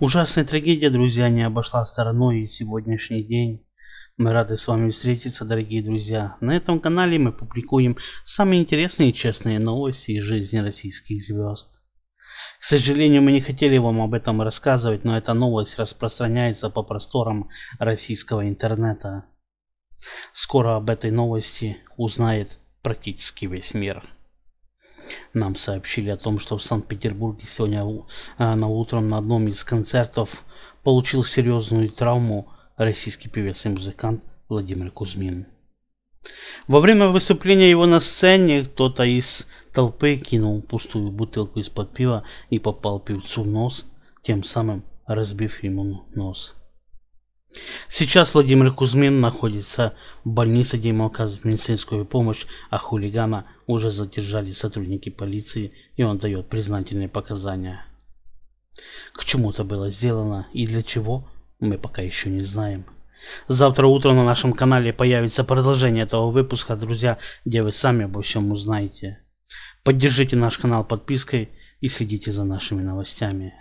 Ужасная трагедия, друзья, не обошла стороной и сегодняшний день. Мы рады с вами встретиться, дорогие друзья. На этом канале мы публикуем самые интересные и честные новости из жизни российских звезд. К сожалению, мы не хотели вам об этом рассказывать, но эта новость распространяется по просторам российского интернета. Скоро об этой новости узнает практически весь мир. Нам сообщили о том, что в Санкт-Петербурге сегодня а, на утром на одном из концертов получил серьезную травму российский певец и музыкант Владимир Кузьмин. Во время выступления его на сцене кто-то из толпы кинул пустую бутылку из-под пива и попал певцу в нос, тем самым разбив ему нос. Сейчас Владимир Кузьмин находится в больнице, где ему оказывают медицинскую помощь, а хулигана уже задержали сотрудники полиции, и он дает признательные показания. К чему это было сделано и для чего, мы пока еще не знаем. Завтра утром на нашем канале появится продолжение этого выпуска, друзья, где вы сами обо всем узнаете. Поддержите наш канал подпиской и следите за нашими новостями.